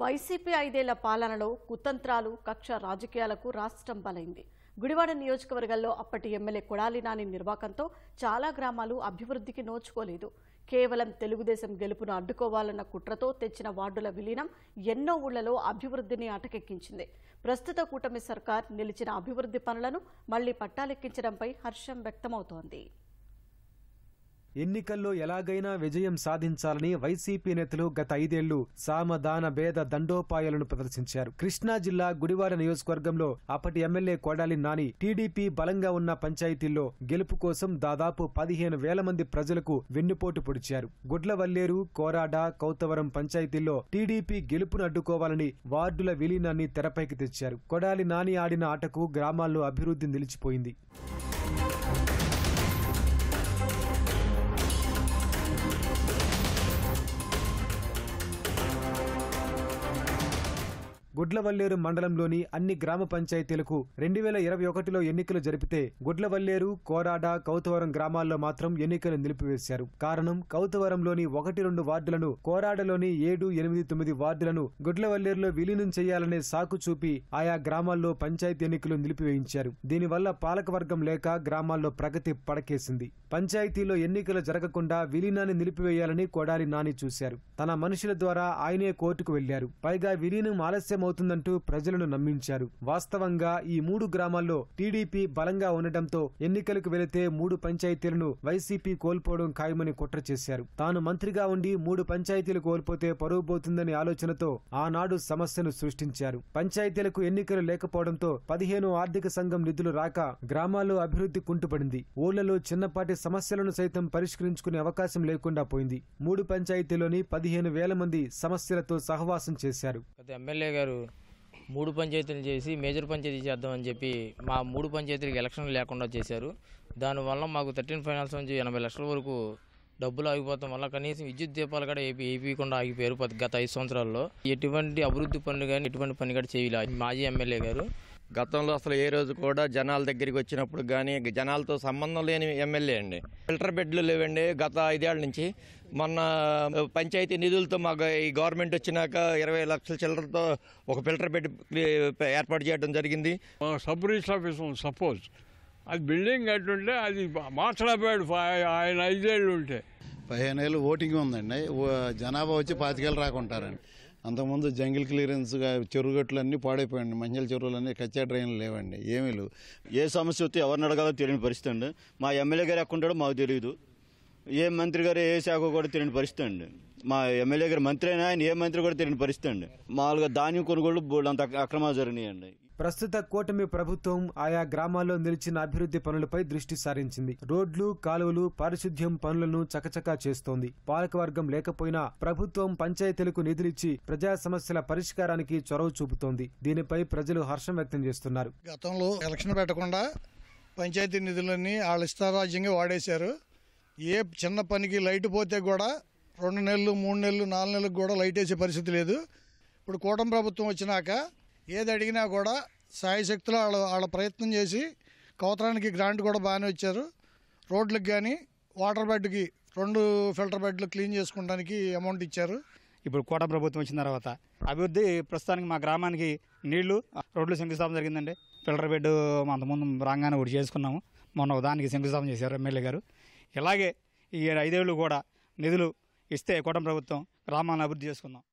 YCP ఐదేళ్ల పాలనలో కుతంత్రాలు కక్ష రాజకీయాలకు రాష్ట్రం బలైంది గుడివాడ నియోజకవర్గంలో అప్పటి ఎమ్మెల్యే కొడాలి నాని నిర్వాకంతో చాలా గ్రామాలు అభివృద్ధికి నోచుకోలేదు కేవలం తెలుగుదేశం గెలుపును అడ్డుకోవాలన్న కుట్రతో తెచ్చిన వార్డుల విలీనం ఎన్నో ఊళ్లలో అభివృద్ధిని అటకెక్కించింది ప్రస్తుత కూటమి సర్కార్ నిలిచిన అభివృద్ధి పనులను మళ్లీ పట్టాలెక్కించడంపై హర్షం వ్యక్తమవుతోంది ఎన్నికల్లో ఎలాగైనా విజయం సాధించాలని వైసీపీ నేతలు గత ఐదేళ్లు సామదాన భేద దండోపాయాలను ప్రదర్శించారు కృష్ణా జిల్లా గుడివాడ నియోజకవర్గంలో అప్పటి ఎమ్మెల్యే కొడాలి నాని టీడీపీ బలంగా ఉన్న పంచాయతీల్లో గెలుపు కోసం దాదాపు పదిహేను వేల మంది ప్రజలకు వెన్నుపోటు పొడిచారు గుడ్లవల్లేరు కోరాడ కౌతవరం పంచాయతీల్లో టీడీపీ గెలుపును అడ్డుకోవాలని వార్డుల విలీనాన్ని తెరపైకి తెచ్చారు కొడాలి నాని ఆడిన ఆటకు గ్రామాల్లో అభివృద్ధి నిలిచిపోయింది గుడ్లవల్లేరు మండలంలోని అన్ని గ్రామ పంచాయతీలకు రెండు వేల ఇరవై ఒకటిలో ఎన్నికలు జరిపితే గుడ్లవల్లేరు కోరాడ కౌతవరం గ్రామాల్లో మాత్రం ఎన్నికలు నిలిపివేశారు కారణం కౌతవరంలోని ఒకటి రెండు వార్డులను కోరాడలోని ఏడు ఎనిమిది తొమ్మిది వార్డులను గుడ్లవల్లేరులో విలీనం చేయాలనే సాకు చూపి ఆయా గ్రామాల్లో పంచాయతీ ఎన్నికలు నిలిపివేయించారు దీనివల్ల పాలకవర్గం లేక గ్రామాల్లో ప్రగతి పడకేసింది పంచాయతీలో ఎన్నికలు జరగకుండా విలీనాన్ని నిలిపివేయాలని కొడాలి నాని చూశారు తన మనుషుల ద్వారా ఆయనే కోర్టుకు వెళ్లారు పైగా విలీనం ఆలస్యం అవుతుందంటూ ప్రజలను నమ్మించారు వాస్తవంగా ఈ మూడు గ్రామాల్లో టీడీపీ బలంగా ఉండటంతో ఎన్నికలకు వెళితే మూడు పంచాయతీలను వైసీపీ కోల్పోవడం ఖాయమని కుట్ర చేశారు తాను మంత్రిగా ఉండి మూడు పంచాయతీలు కోల్పోతే పరువు పోతుందని ఆలోచనతో ఆనాడు సమస్యను సృష్టించారు పంచాయతీలకు ఎన్నికలు లేకపోవడంతో పదిహేను ఆర్థిక సంఘం నిధులు రాక గ్రామాల్లో అభివృద్ధి కుంటుపడింది ఊళ్లలో చిన్నపాటి సమస్యలను సైతం పరిష్కరించుకునే అవకాశం లేకుండా పోయింది మూడు పంచాయతీలోని పదిహేను వేల మంది సమస్యలతో సహవాసం చేశారు ఎమ్మెల్యే గారు మూడు పంచాయతీలు చేసి మేజర్ పంచాయతీ చేద్దామని చెప్పి మా మూడు పంచాయతీలకు ఎలక్షన్లు లేకుండా చేశారు దానివల్ల మాకు థర్టీన్ ఫైనాన్స్ నుంచి ఎనభై లక్షల వరకు డబ్బులు ఆగిపోతాం వల్ల కనీసం విద్యుత్ దీపాలు కూడా ఏపీ ఏపీకుండా ఆగిపోయారు గత ఐదు సంవత్సరాల్లో ఎటువంటి అభివృద్ధి పనులు కానీ ఎటువంటి పని కూడా చేయలేదు మాజీ ఎమ్మెల్యే గారు గతంలో అసలు ఏ రోజు కూడా జనాల దగ్గరికి వచ్చినప్పుడు కానీ జనాలతో సంబంధం లేని ఎమ్మెల్యే అండి ఫిల్టర్ బెడ్లు లేవండి గత ఐదేళ్ల నుంచి మొన్న పంచాయతీ నిధులతో మాకు ఈ గవర్నమెంట్ వచ్చినాక ఇరవై లక్షల చిల్లరతో ఒక ఫిల్టర్ బెడ్ ఏర్పాటు చేయడం జరిగింది సబ్ రిజిస్టర్ ఆఫీస్ సపోజ్ అది బిల్డింగ్ అట్టుంటే అది మార్చలేకపోయాడు ఆయన ఐదేళ్ళు ఉంటే పదిహేను ఏళ్ళు ఓటింగ్ ఉందండి జనాభా వచ్చి పాతికేళ్ళు రాకుంటారండి అంతకుముందు జంగిల్ క్లియరెన్స్గా చెరువుగట్లు అన్నీ పాడైపోయండి మంచిల చెరువులన్నీ కచ్చా డ్రైన్లు లేవండి ఏమీ లేవు ఏ సమస్య వస్తే ఎవరిని అడగాలో తెలియని పరిస్థితి అండి మా ఎమ్మెల్యే గారు ఎక్కడుంటాడో మాకు తెలియదు ఏ మంత్రి గారు ఏ శాఖ కూడా తెలియని పరిస్థితి అండి మా ఎమ్మెల్యే గారు మంత్రి అయినా ఆయన ఏ మంత్రి కూడా తెలియని పరిస్థితి అండి మామూలుగా ధాన్యం కొనుగోళ్ళు అంత అక్రమాలు జరిగినాయండి ప్రస్తుత కూటమి ప్రభుత్వం ఆయా గ్రామాల్లో నిలిచిన అభివృద్ధి పనులపై దృష్టి సారించింది రోడ్లు కాలువలు పారిశుద్ధ్యం పనులను చకచకా చేస్తోంది పాలకవర్గం లేకపోయినా ప్రభుత్వం పంచాయతీలకు నిధులిచ్చి ప్రజా సమస్యల పరిష్కారానికి చొరవ చూపుతోంది దీనిపై ప్రజలు హర్షం వ్యక్తం చేస్తున్నారు గతంలో ఎలక్షన్ పెట్టకుండా పంచాయతీ నిధులన్నీ వాళ్ళు ఇష్టారాజ్యంగా వాడేశారు ఏ చిన్న పనికి లైట్ పోతే కూడా రెండు నెలలు మూడు నెలలు నాలుగు నెలలకు కూడా లైట్ వేసే పరిస్థితి లేదు ఇప్పుడు కూటమి ప్రభుత్వం వచ్చినాక ఏది అడిగినా కూడా సాయశక్తులు వాళ్ళ వాళ్ళ ప్రయత్నం చేసి కవతరానికి గ్రాంట్ కూడా బాగానే వచ్చారు రోడ్లకు కానీ వాటర్ బెడ్కి రెండు ఫిల్టర్ బెడ్లు క్లీన్ చేసుకోవడానికి అమౌంట్ ఇచ్చారు ఇప్పుడు కోట ప్రభుత్వం వచ్చిన తర్వాత అభివృద్ధి ప్రస్తుతానికి మా గ్రామానికి నీళ్లు రోడ్లు శంకుస్థాపన జరిగిందండి ఫిల్టర్ బెడ్ అంతకుముందు రాగానే ఒకటి చేసుకున్నాము మొన్న దానికి శంకుస్థాపన చేశారు ఎమ్మెల్యే గారు ఇలాగే ఈ ఐదేళ్ళు కూడా నిధులు ఇస్తే కోటం ప్రభుత్వం గ్రామాన్ని అభివృద్ధి చేసుకుందాం